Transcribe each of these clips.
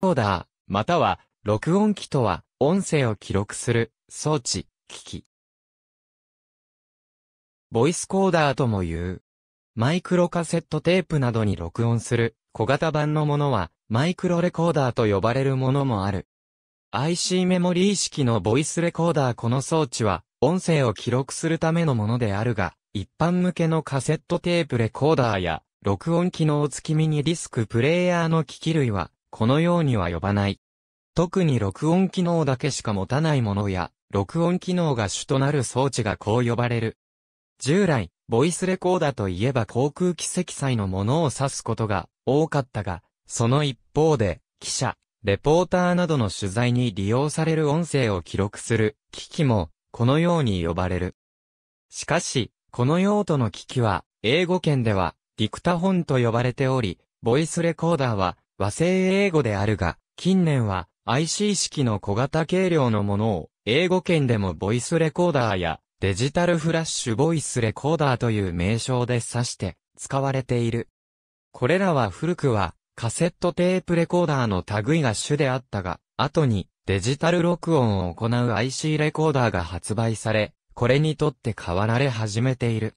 コーダー、または、録音機とは、音声を記録する、装置、機器。ボイスコーダーとも言う。マイクロカセットテープなどに録音する、小型版のものは、マイクロレコーダーと呼ばれるものもある。IC メモリー式のボイスレコーダーこの装置は、音声を記録するためのものであるが、一般向けのカセットテープレコーダーや、録音機能付きミニディスクプレイヤーの機器類は、このようには呼ばない。特に録音機能だけしか持たないものや、録音機能が主となる装置がこう呼ばれる。従来、ボイスレコーダーといえば航空機積載のものを指すことが多かったが、その一方で、記者、レポーターなどの取材に利用される音声を記録する機器も、このように呼ばれる。しかし、この用途の機器は、英語圏では、ディクタフォンと呼ばれており、ボイスレコーダーは、和製英語であるが、近年は IC 式の小型軽量のものを、英語圏でもボイスレコーダーやデジタルフラッシュボイスレコーダーという名称で指して使われている。これらは古くはカセットテープレコーダーの類が主であったが、後にデジタル録音を行う IC レコーダーが発売され、これにとって変わられ始めている。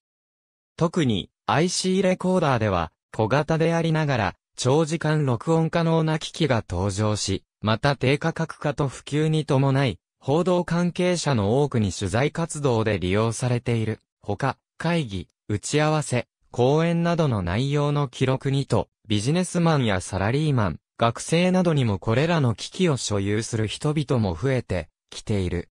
特に IC レコーダーでは小型でありながら長時間録音可能な機器が登場し、また低価格化と普及に伴い、報道関係者の多くに取材活動で利用されている。ほか、会議、打ち合わせ、講演などの内容の記録にと、ビジネスマンやサラリーマン、学生などにもこれらの機器を所有する人々も増えてきている。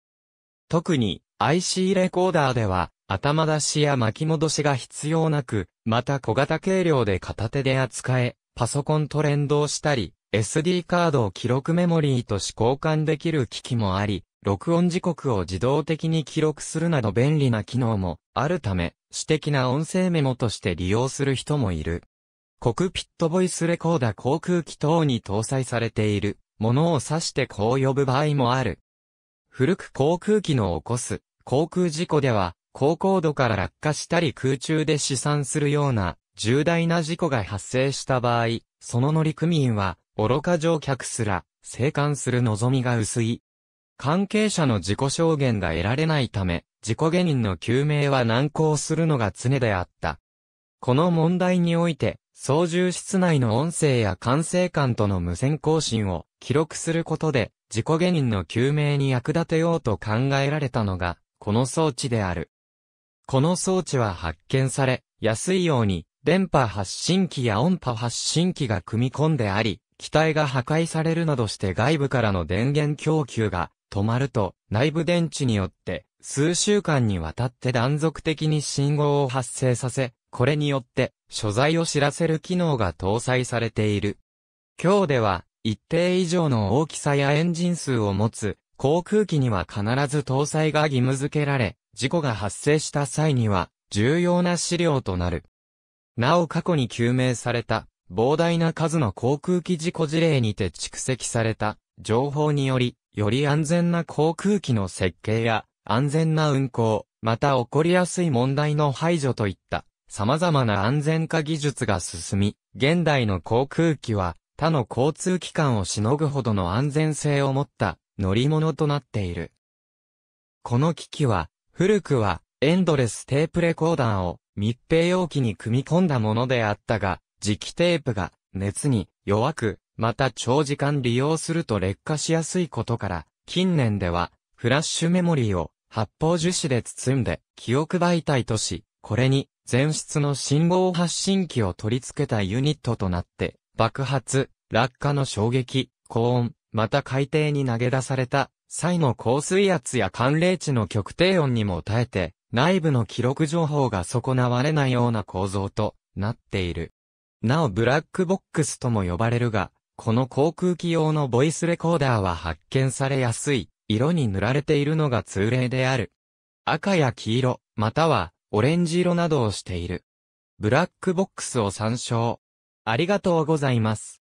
特に IC レコーダーでは頭出しや巻き戻しが必要なく、また小型軽量で片手で扱え、パソコンと連動したり、SD カードを記録メモリーとし交換できる機器もあり、録音時刻を自動的に記録するなど便利な機能もあるため、私的な音声メモとして利用する人もいる。コクピットボイスレコーダー航空機等に搭載されているものを指してこう呼ぶ場合もある。古く航空機の起こす航空事故では、高高度から落下したり空中で試算するような重大な事故が発生した場合、その乗組員は、愚か乗客すら、生還する望みが薄い。関係者の自己証言が得られないため、事故原因の究明は難航するのが常であった。この問題において、操縦室内の音声や管制官との無線更新を記録することで、事故原因の究明に役立てようと考えられたのが、この装置である。この装置は発見され、安いように、電波発信機や音波発信機が組み込んであり、機体が破壊されるなどして外部からの電源供給が止まると内部電池によって数週間にわたって断続的に信号を発生させ、これによって所在を知らせる機能が搭載されている。今日では一定以上の大きさやエンジン数を持つ航空機には必ず搭載が義務付けられ、事故が発生した際には重要な資料となる。なお過去に究明された、膨大な数の航空機事故事例にて蓄積された、情報により、より安全な航空機の設計や、安全な運航、また起こりやすい問題の排除といった、様々な安全化技術が進み、現代の航空機は、他の交通機関をしのぐほどの安全性を持った乗り物となっている。この機器は、古くはエンドレステープレコーダーを密閉容器に組み込んだものであったが、磁気テープが熱に弱く、また長時間利用すると劣化しやすいことから、近年ではフラッシュメモリーを発泡樹脂で包んで記憶媒体とし、これに前室の信号発信機を取り付けたユニットとなって、爆発、落下の衝撃、高温、また海底に投げ出された際の高水圧や寒冷地の極低温にも耐えて、内部の記録情報が損なわれないような構造となっている。なおブラックボックスとも呼ばれるが、この航空機用のボイスレコーダーは発見されやすい、色に塗られているのが通例である。赤や黄色、またはオレンジ色などをしている。ブラックボックスを参照。ありがとうございます。